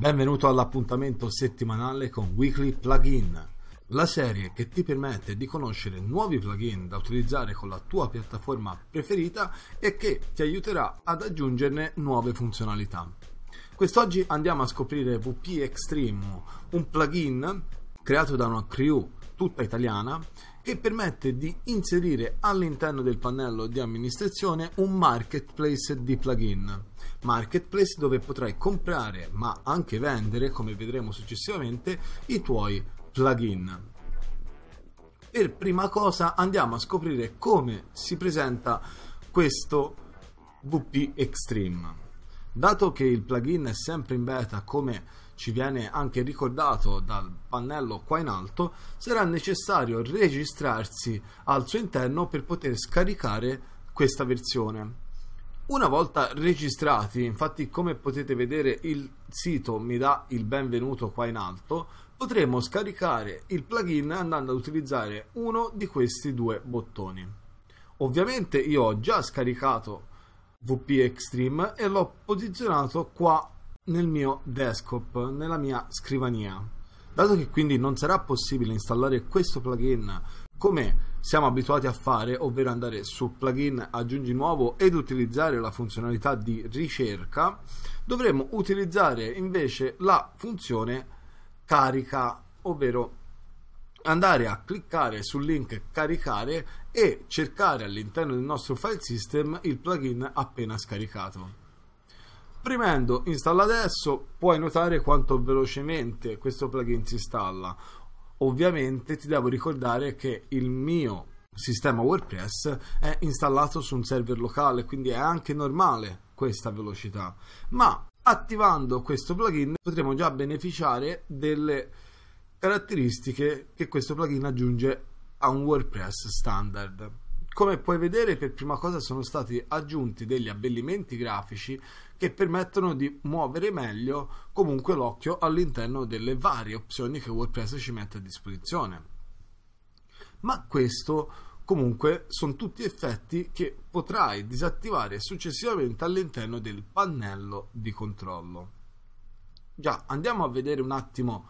Benvenuto all'appuntamento settimanale con Weekly Plugin, la serie che ti permette di conoscere nuovi plugin da utilizzare con la tua piattaforma preferita e che ti aiuterà ad aggiungerne nuove funzionalità. Quest'oggi andiamo a scoprire WP Extreme, un plugin creato da una crew tutta italiana che permette di inserire all'interno del pannello di amministrazione un marketplace di plugin. Marketplace dove potrai comprare ma anche vendere, come vedremo successivamente, i tuoi plugin. Per prima cosa andiamo a scoprire come si presenta questo VP Extreme. Dato che il plugin è sempre in beta come ci viene anche ricordato dal pannello qua in alto, sarà necessario registrarsi al suo interno per poter scaricare questa versione. Una volta registrati, infatti come potete vedere il sito mi dà il benvenuto qua in alto, potremo scaricare il plugin andando ad utilizzare uno di questi due bottoni. Ovviamente io ho già scaricato VP Extreme e l'ho posizionato qua nel mio desktop, nella mia scrivania. Dato che quindi non sarà possibile installare questo plugin come siamo abituati a fare, ovvero andare su plugin aggiungi nuovo ed utilizzare la funzionalità di ricerca, dovremo utilizzare invece la funzione carica, ovvero andare a cliccare sul link caricare e cercare all'interno del nostro file system il plugin appena scaricato. Premendo installa adesso puoi notare quanto velocemente questo plugin si installa. Ovviamente ti devo ricordare che il mio sistema WordPress è installato su un server locale, quindi è anche normale questa velocità. Ma attivando questo plugin potremo già beneficiare delle caratteristiche che questo plugin aggiunge a un WordPress standard. Come puoi vedere, per prima cosa sono stati aggiunti degli abbellimenti grafici che permettono di muovere meglio comunque l'occhio all'interno delle varie opzioni che WordPress ci mette a disposizione. Ma questo comunque sono tutti effetti che potrai disattivare successivamente all'interno del pannello di controllo. Già, andiamo a vedere un attimo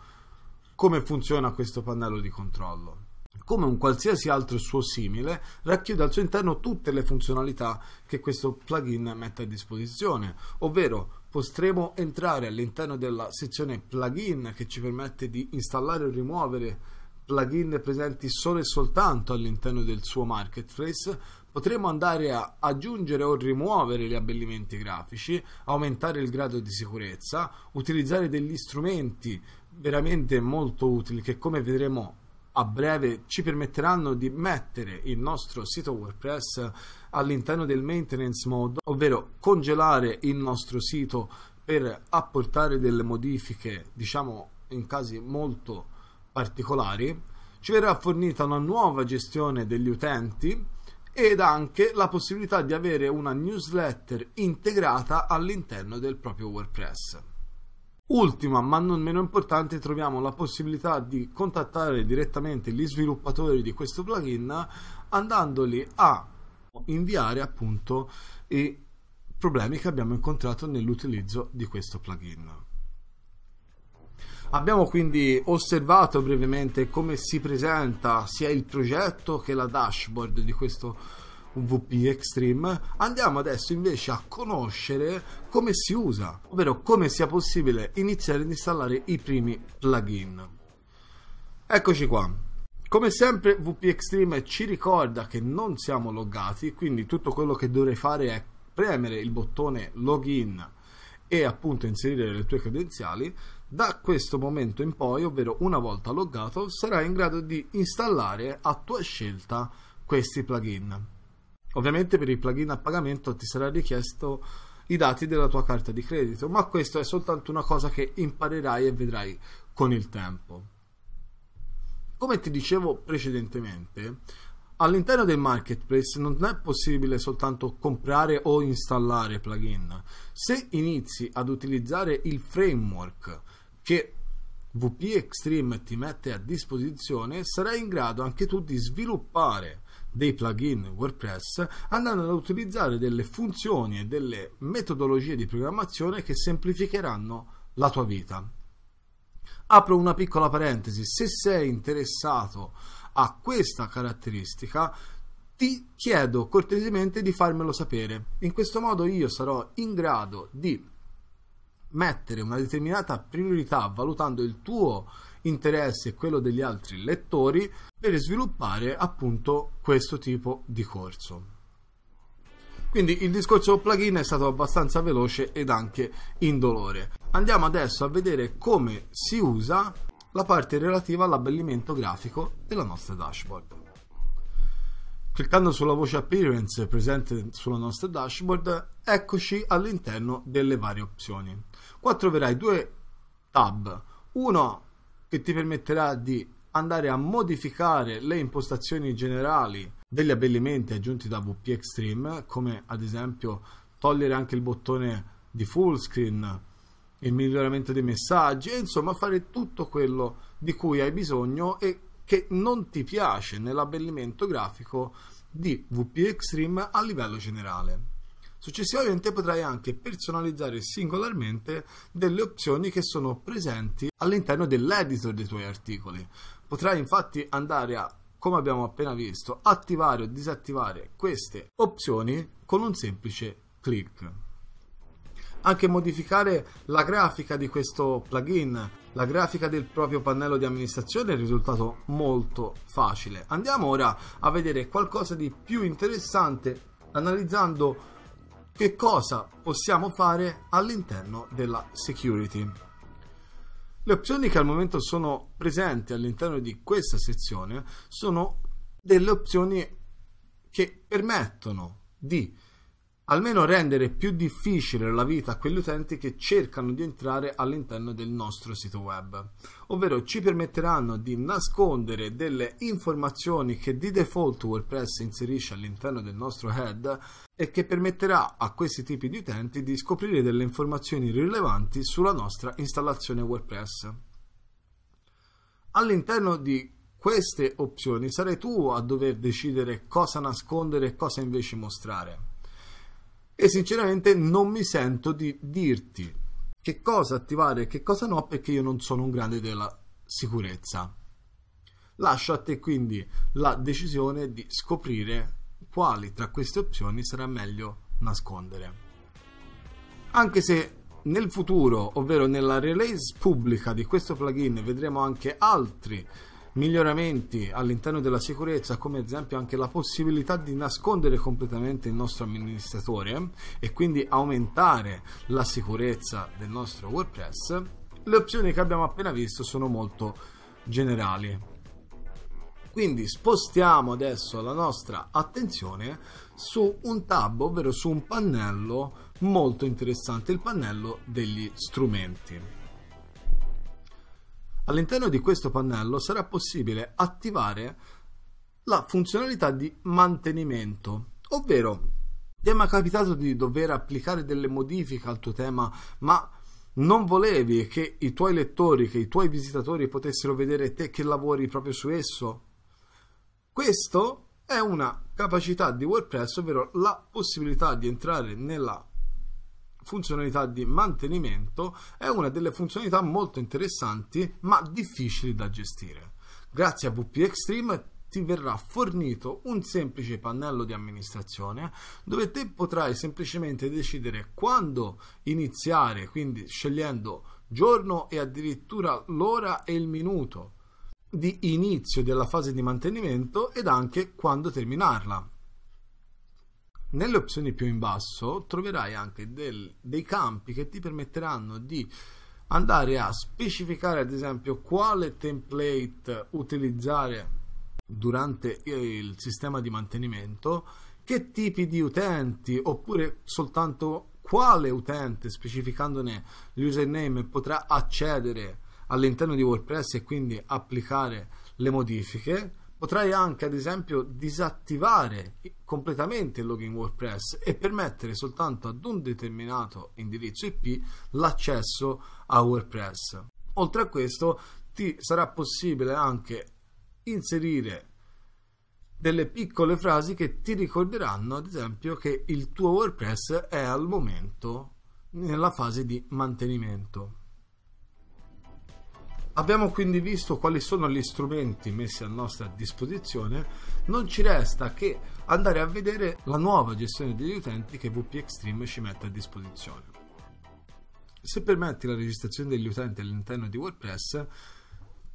come funziona questo pannello di controllo come un qualsiasi altro suo simile, racchiude al suo interno tutte le funzionalità che questo plugin mette a disposizione, ovvero potremo entrare all'interno della sezione plugin che ci permette di installare o rimuovere plugin presenti solo e soltanto all'interno del suo marketplace, potremo andare a aggiungere o rimuovere gli abbellimenti grafici, aumentare il grado di sicurezza, utilizzare degli strumenti veramente molto utili che come vedremo a breve ci permetteranno di mettere il nostro sito WordPress all'interno del maintenance mode, ovvero congelare il nostro sito per apportare delle modifiche, diciamo in casi molto particolari. Ci verrà fornita una nuova gestione degli utenti ed anche la possibilità di avere una newsletter integrata all'interno del proprio WordPress. Ultima, ma non meno importante, troviamo la possibilità di contattare direttamente gli sviluppatori di questo plugin andandoli a inviare appunto i problemi che abbiamo incontrato nell'utilizzo di questo plugin. Abbiamo quindi osservato brevemente come si presenta sia il progetto che la dashboard di questo plugin VP Extreme, andiamo adesso invece a conoscere come si usa, ovvero come sia possibile iniziare ad installare i primi plugin. Eccoci qua. Come sempre VP Extreme ci ricorda che non siamo loggati, quindi tutto quello che dovrei fare è premere il bottone login e appunto inserire le tue credenziali. Da questo momento in poi, ovvero una volta loggato, sarai in grado di installare a tua scelta questi plugin. Ovviamente per il plugin a pagamento ti sarà richiesto i dati della tua carta di credito, ma questo è soltanto una cosa che imparerai e vedrai con il tempo. Come ti dicevo precedentemente, all'interno del marketplace non è possibile soltanto comprare o installare plugin. Se inizi ad utilizzare il framework che VP Extreme ti mette a disposizione, sarai in grado anche tu di sviluppare dei plugin WordPress andando ad utilizzare delle funzioni e delle metodologie di programmazione che semplificheranno la tua vita. Apro una piccola parentesi, se sei interessato a questa caratteristica ti chiedo cortesemente di farmelo sapere. In questo modo io sarò in grado di mettere una determinata priorità valutando il tuo interesse e quello degli altri lettori per sviluppare appunto questo tipo di corso. Quindi il discorso plugin è stato abbastanza veloce ed anche indolore. Andiamo adesso a vedere come si usa la parte relativa all'abbellimento grafico della nostra dashboard. Cliccando sulla voce Appearance presente sulla nostra dashboard, eccoci all'interno delle varie opzioni. Qua troverai due tab, uno che ti permetterà di andare a modificare le impostazioni generali degli abbellimenti aggiunti da WP Extreme, come ad esempio togliere anche il bottone di full screen, il miglioramento dei messaggi, insomma fare tutto quello di cui hai bisogno e che non ti piace nell'abbellimento grafico di WP Extreme a livello generale. Successivamente potrai anche personalizzare singolarmente delle opzioni che sono presenti all'interno dell'editor dei tuoi articoli. Potrai infatti andare a, come abbiamo appena visto, attivare o disattivare queste opzioni con un semplice clic anche modificare la grafica di questo plugin, la grafica del proprio pannello di amministrazione è risultato molto facile. Andiamo ora a vedere qualcosa di più interessante analizzando che cosa possiamo fare all'interno della security. Le opzioni che al momento sono presenti all'interno di questa sezione sono delle opzioni che permettono di almeno rendere più difficile la vita a quegli utenti che cercano di entrare all'interno del nostro sito web, ovvero ci permetteranno di nascondere delle informazioni che di default WordPress inserisce all'interno del nostro head e che permetterà a questi tipi di utenti di scoprire delle informazioni rilevanti sulla nostra installazione WordPress. All'interno di queste opzioni sarai tu a dover decidere cosa nascondere e cosa invece mostrare e sinceramente non mi sento di dirti che cosa attivare e che cosa no perché io non sono un grande della sicurezza. Lascio a te quindi la decisione di scoprire quali tra queste opzioni sarà meglio nascondere. Anche se nel futuro, ovvero nella release pubblica di questo plugin, vedremo anche altri miglioramenti all'interno della sicurezza come ad esempio anche la possibilità di nascondere completamente il nostro amministratore e quindi aumentare la sicurezza del nostro WordPress, le opzioni che abbiamo appena visto sono molto generali. Quindi spostiamo adesso la nostra attenzione su un tab, ovvero su un pannello molto interessante, il pannello degli strumenti. All'interno di questo pannello sarà possibile attivare la funzionalità di mantenimento, ovvero ti è mai capitato di dover applicare delle modifiche al tuo tema, ma non volevi che i tuoi lettori, che i tuoi visitatori potessero vedere te che lavori proprio su esso? Questo è una capacità di WordPress, ovvero la possibilità di entrare nella funzionalità di mantenimento è una delle funzionalità molto interessanti ma difficili da gestire. Grazie a WP Extreme ti verrà fornito un semplice pannello di amministrazione dove te potrai semplicemente decidere quando iniziare, quindi scegliendo giorno e addirittura l'ora e il minuto di inizio della fase di mantenimento ed anche quando terminarla. Nelle opzioni più in basso troverai anche del, dei campi che ti permetteranno di andare a specificare ad esempio quale template utilizzare durante eh, il sistema di mantenimento, che tipi di utenti oppure soltanto quale utente specificandone l'username potrà accedere all'interno di WordPress e quindi applicare le modifiche Potrei anche, ad esempio, disattivare completamente il login WordPress e permettere soltanto ad un determinato indirizzo IP l'accesso a WordPress. Oltre a questo, ti sarà possibile anche inserire delle piccole frasi che ti ricorderanno, ad esempio, che il tuo WordPress è al momento nella fase di mantenimento. Abbiamo quindi visto quali sono gli strumenti messi a nostra disposizione, non ci resta che andare a vedere la nuova gestione degli utenti che WP Extreme ci mette a disposizione. Se permetti la registrazione degli utenti all'interno di WordPress,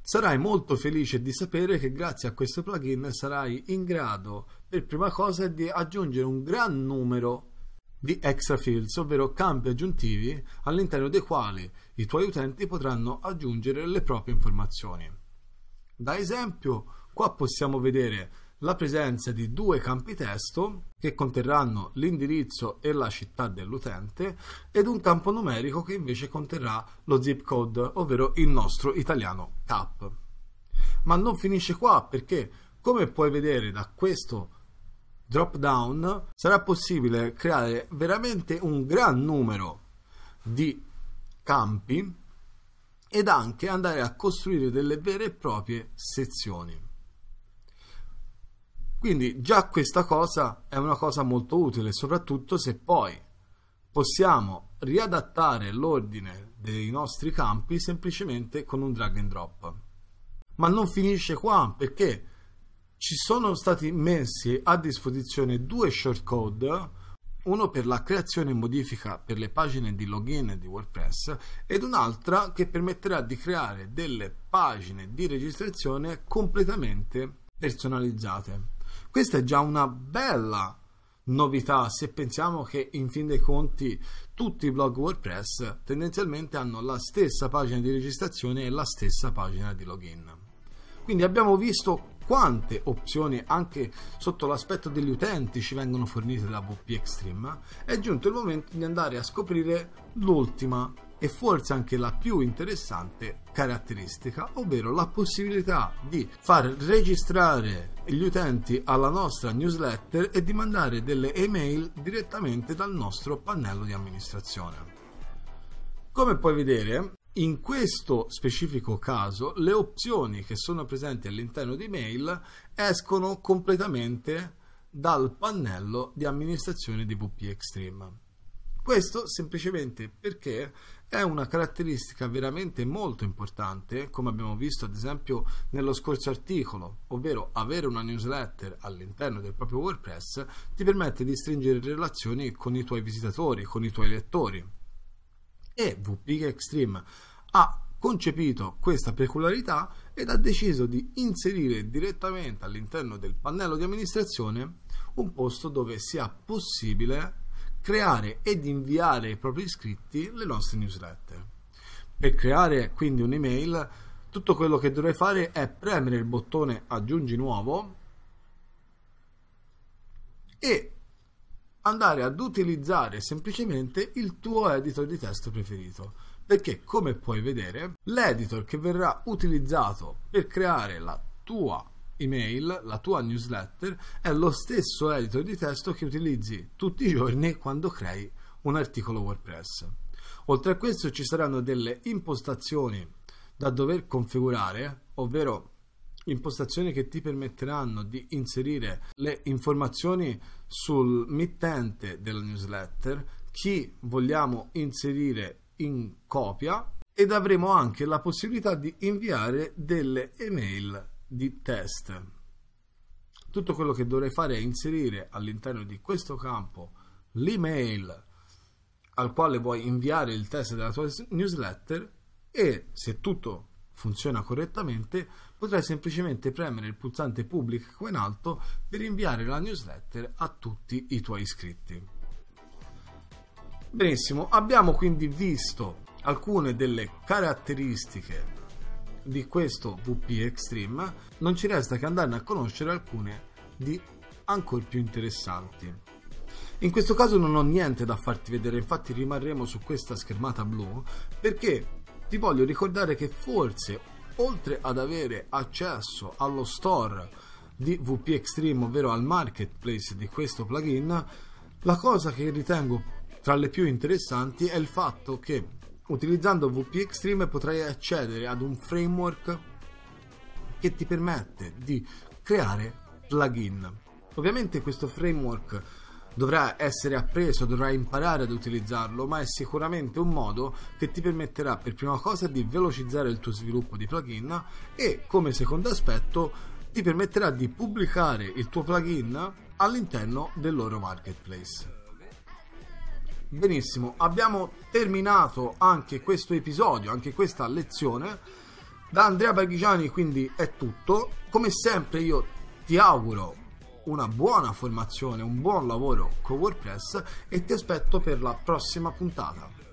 sarai molto felice di sapere che grazie a questo plugin sarai in grado per prima cosa di aggiungere un gran numero di extra fields, ovvero campi aggiuntivi all'interno dei quali i tuoi utenti potranno aggiungere le proprie informazioni. Da esempio, qua possiamo vedere la presenza di due campi testo che conterranno l'indirizzo e la città dell'utente ed un campo numerico che invece conterrà lo zip code, ovvero il nostro italiano CAP. Ma non finisce qua perché, come puoi vedere da questo drop down sarà possibile creare veramente un gran numero di campi ed anche andare a costruire delle vere e proprie sezioni. Quindi già questa cosa è una cosa molto utile, soprattutto se poi possiamo riadattare l'ordine dei nostri campi semplicemente con un drag and drop. Ma non finisce qua, perché ci sono stati messi a disposizione due shortcode, uno per la creazione e modifica per le pagine di login di WordPress ed un'altra che permetterà di creare delle pagine di registrazione completamente personalizzate. Questa è già una bella novità se pensiamo che in fin dei conti tutti i blog WordPress tendenzialmente hanno la stessa pagina di registrazione e la stessa pagina di login. Quindi abbiamo visto quante opzioni anche sotto l'aspetto degli utenti ci vengono fornite da WP Extreme, eh? è giunto il momento di andare a scoprire l'ultima e forse anche la più interessante caratteristica, ovvero la possibilità di far registrare gli utenti alla nostra newsletter e di mandare delle email direttamente dal nostro pannello di amministrazione. Come puoi vedere, in questo specifico caso le opzioni che sono presenti all'interno di mail escono completamente dal pannello di amministrazione di VP Extreme. Questo semplicemente perché è una caratteristica veramente molto importante, come abbiamo visto ad esempio nello scorso articolo, ovvero avere una newsletter all'interno del proprio WordPress ti permette di stringere relazioni con i tuoi visitatori, con i tuoi lettori e WPG Extreme ha concepito questa peculiarità ed ha deciso di inserire direttamente all'interno del pannello di amministrazione un posto dove sia possibile creare ed inviare ai propri iscritti le nostre newsletter. Per creare quindi un'email tutto quello che dovrei fare è premere il bottone aggiungi nuovo e andare ad utilizzare semplicemente il tuo editor di testo preferito perché come puoi vedere l'editor che verrà utilizzato per creare la tua email, la tua newsletter è lo stesso editor di testo che utilizzi tutti i giorni quando crei un articolo WordPress. Oltre a questo ci saranno delle impostazioni da dover configurare, ovvero impostazioni che ti permetteranno di inserire le informazioni sul mittente della newsletter, chi vogliamo inserire in copia ed avremo anche la possibilità di inviare delle email di test. Tutto quello che dovrei fare è inserire all'interno di questo campo l'email al quale vuoi inviare il test della tua newsletter e se tutto funziona correttamente, potrai semplicemente premere il pulsante Public qua in alto per inviare la newsletter a tutti i tuoi iscritti. Benissimo, abbiamo quindi visto alcune delle caratteristiche di questo VP Extreme, non ci resta che andarne a conoscere alcune di ancora più interessanti. In questo caso non ho niente da farti vedere, infatti rimarremo su questa schermata blu perché ti voglio ricordare che forse oltre ad avere accesso allo store di VP Extreme, ovvero al marketplace di questo plugin, la cosa che ritengo tra le più interessanti è il fatto che utilizzando VP Extreme potrai accedere ad un framework che ti permette di creare plugin. Ovviamente questo framework Dovrà essere appreso, dovrà imparare ad utilizzarlo, ma è sicuramente un modo che ti permetterà per prima cosa di velocizzare il tuo sviluppo di plugin e come secondo aspetto ti permetterà di pubblicare il tuo plugin all'interno del loro marketplace. Benissimo, abbiamo terminato anche questo episodio, anche questa lezione. Da Andrea Barghigiani quindi è tutto. Come sempre io ti auguro una buona formazione, un buon lavoro con WordPress e ti aspetto per la prossima puntata.